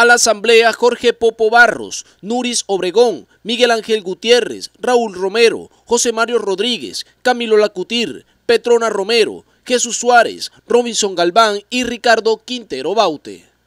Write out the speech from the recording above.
a la Asamblea Jorge Popo Barros, Nuris Obregón, Miguel Ángel Gutiérrez, Raúl Romero, José Mario Rodríguez, Camilo Lacutir, Petrona Romero, Jesús Suárez, Robinson Galván y Ricardo Quintero Baute.